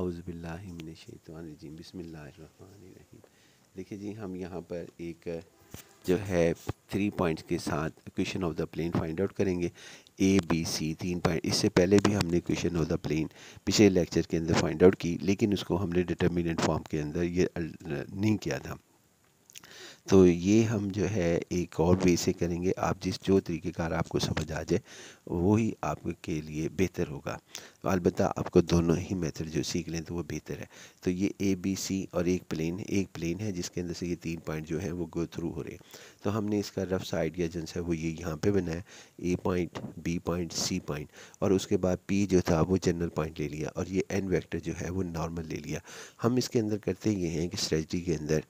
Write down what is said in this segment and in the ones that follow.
आउज़बिल्लिमिनशैतवानरजीम बसमीम देखिए जी हम यहाँ पर एक जो है थ्री पॉइंट्स के साथ question of the plane find out करेंगे ए बी सी तीन पॉइंट इससे पहले भी हमने क्वेश्चन ऑफ द प्लेन पिछले लेक्चर के अंदर फाइंड आउट की लेकिन उसको हमने डिटर्मिनेंट फॉर्म के अंदर ये नहीं किया था तो ये हम जो है एक और वे से करेंगे आप जिस जो तरीक़ेकार आपको समझ आ जाए वही आपके लिए बेहतर होगा तो आपको दोनों ही मेथड जो सीख लें तो वो बेहतर है तो ये ए बी सी और एक प्लेन एक प्लेन है जिसके अंदर से ये तीन पॉइंट जो है वो गो थ्रू हो रहे हैं तो हमने इसका रफ सा आइडिया जो है वो ये यहाँ पे बनाया A point B point C point और उसके बाद पी जो था वो जनरल पॉइंट ले लिया और ये एन वैक्टर जो है वो नॉर्मल ले लिया हम इसके अंदर करते ये हैं कि स्ट्रेटी के अंदर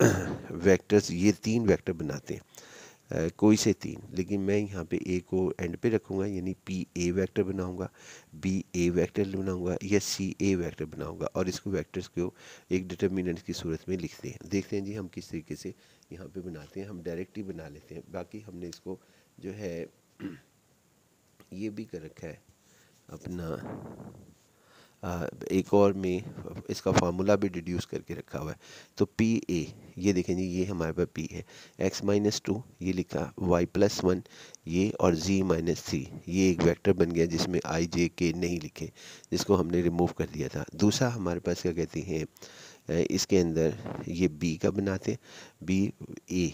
वेक्टर्स ये तीन वेक्टर बनाते हैं Uh, कोई से तीन लेकिन मैं यहाँ पे ए को एंड पे रखूँगा यानी पी ए वैक्टर बनाऊँगा बी ए वैक्टर बनाऊँगा या सी ए वैक्टर बनाऊँगा और इसको वैक्टर्स को एक डिटर्मिनेंट की सूरत में लिखते हैं देखते हैं जी हम किस तरीके से यहाँ पे बनाते हैं हम डायरेक्ट ही बना लेते हैं बाकी हमने इसको जो है ये भी कर रखा है अपना एक और में इसका फार्मूला भी डिड्यूस करके रखा हुआ है तो पी ए ये देखें जी ये हमारे पास पी है एक्स माइनस टू ये लिखा वाई प्लस वन ये और जी माइनस थ्री ये एक वेक्टर बन गया जिसमें आई जे के नहीं लिखे जिसको हमने रिमूव कर दिया था दूसरा हमारे पास क्या कहते हैं इसके अंदर ये बी का बनाते हैं बी ए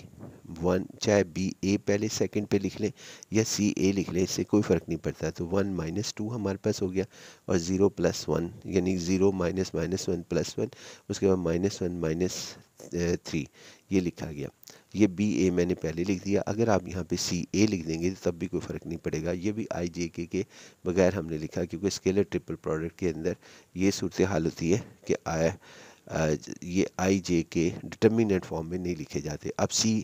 वन चाहे बी ए पहले सेकंड पे लिख लें या सी ए लिख लें इससे कोई फ़र्क नहीं पड़ता तो वन माइनस टू हमारे पास हो गया और ज़ीरो प्लस वन वन यानी zero minus minus one plus one उसके बाद माइनस वन माइनस थ्री ये लिखा गया ये बी ए मैंने पहले लिख दिया अगर आप यहाँ पे सी ए लिख देंगे तो तब भी कोई फ़र्क नहीं पड़ेगा ये भी आई जे के के बगैर हमने लिखा क्योंकि स्केलर ट्रिपल प्रोडक्ट के अंदर ये सूरत हाल होती है कि आया ये आई जे के डिटर्मिनेट फॉर्म में नहीं लिखे जाते अब सी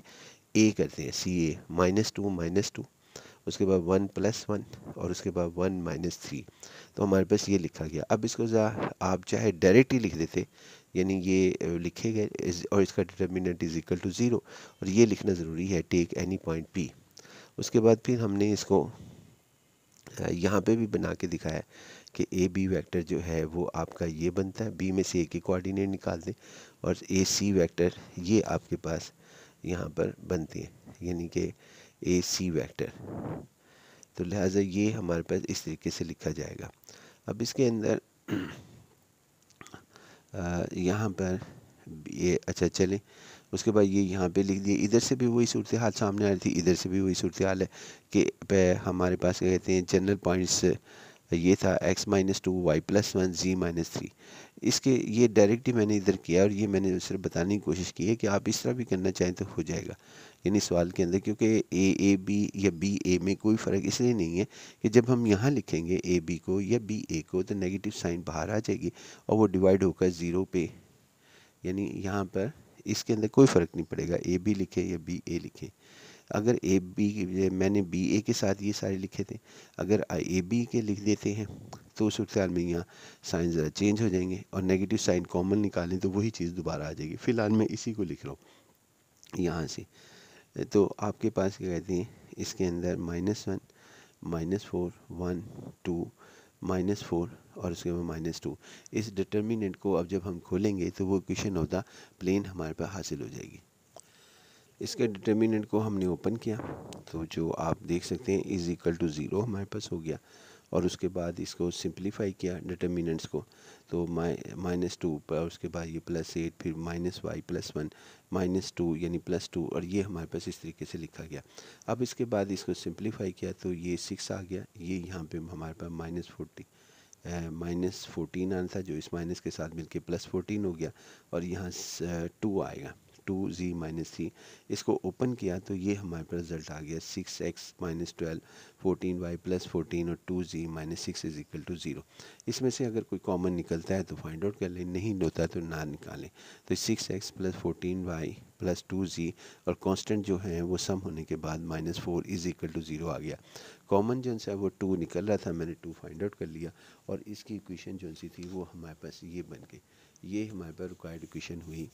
ए करते हैं C A minus two minus two उसके बाद वन प्लस वन और उसके बाद वन माइनस थ्री तो हमारे पास ये लिखा गया अब इसको आप चाहे डायरेक्ट ही लिख देते यानी ये लिखे गए और इसका determinant is equal to zero और ये लिखना ज़रूरी है टेक एनी पॉइंट पी उसके बाद फिर हमने इसको यहाँ पे भी बना के दिखाया कि ए बी वैक्टर जो है वो आपका ये बनता है बी में से ए के कोऑर्डिनेट निकाल दें और ए सी वैक्टर ये आपके पास यहाँ पर बनती है यानी कि ए सी वैक्टर तो लिहाजा ये हमारे पास इस तरीके से लिखा जाएगा अब इसके अंदर यहाँ पर ये अच्छा चलें उसके बाद ये यहाँ पे लिख दिए इधर से भी वही सूरत हाल सामने आ रही थी इधर से भी वही सूरत हाल है कि हमारे पास कहते हैं जनरल पॉइंट्स तो ये था x minus two y plus one z minus three इसके ये डायरेक्टली मैंने इधर किया और ये मैंने सिर्फ बताने की कोशिश की है कि आप इस तरह भी करना चाहें तो हो जाएगा यानी सवाल के अंदर क्योंकि ए ए बी या बी ए में कोई फ़र्क इसलिए नहीं है कि जब हम यहाँ लिखेंगे ए बी को या बी ए को तो नेगेटिव साइन बाहर आ जाएगी और वो डिवाइड होकर ज़ीरो पे यानी यहाँ पर इसके अंदर कोई फ़र्क नहीं पड़ेगा ए बी लिखें या बी ए लिखें अगर ए बी मैंने बी ए के साथ ये सारे लिखे थे अगर ए बी के लिख देते हैं तो उस सूरत में यहाँ साइन ज़रा चेंज हो जाएंगे और नेगेटिव साइन कॉमन निकालें तो वही चीज़ दोबारा आ जाएगी फ़िलहाल मैं इसी को लिख रहा हूँ यहाँ से तो आपके पास क्या कहते हैं इसके अंदर minus one minus four one two minus four और उसके बाद माइनस टू इस डिटर्मिनेंट को अब जब हम खोलेंगे तो वो क्वेश्चन ऑफ द प्लेन हमारे पास हासिल हो जाएगी इसके डिटर्मिनेंट को हमने ओपन किया तो जो आप देख सकते हैं इज़ इक्वल टू ज़ीरो हमारे पास हो गया और उसके बाद इसको सिंप्लीफाई किया डिटर्मिनेंट्स को तो माइनस टू पर उसके बाद ये प्लस एट फिर minus y plus one minus two यानी प्लस टू और ये हमारे पास इस तरीके से लिखा गया अब इसके बाद इसको सिंप्लीफाई किया तो ये सिक्स आ गया ये यहाँ पे हमारे पास माइनस फोर्टी माइनस फोर्टीन आना था जो इस माइनस के साथ मिलके प्लस फोर्टीन हो गया और यहाँ टू आएगा टू जी माइनस थ्री इसको ओपन किया तो ये हमारे पास रिजल्ट आ गया six x minus twelve fourteen y plus fourteen और two z minus six is equal to zero इसमें से अगर कोई कॉमन निकलता है तो फाइंड आउट कर लें नहीं होता तो ना निकालें तो six x plus fourteen y plus two z और कॉन्स्टेंट जो है वो सम होने के बाद minus four is equal to zero आ गया कॉमन जो है वो टू निकल रहा था मैंने टू फाइंड आउट कर लिया और इसकी इक्वेशन जो सी थी वो हमारे पास ये बन गई ये हमारे पर एडुकेशन हुई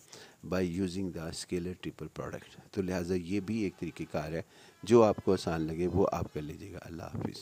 by using the scalar triple product तो लिहाजा ये भी एक तरीक़ेकार है जो आपको आसान लगे वो आप कर लीजिएगा अल्लाह हाफिज़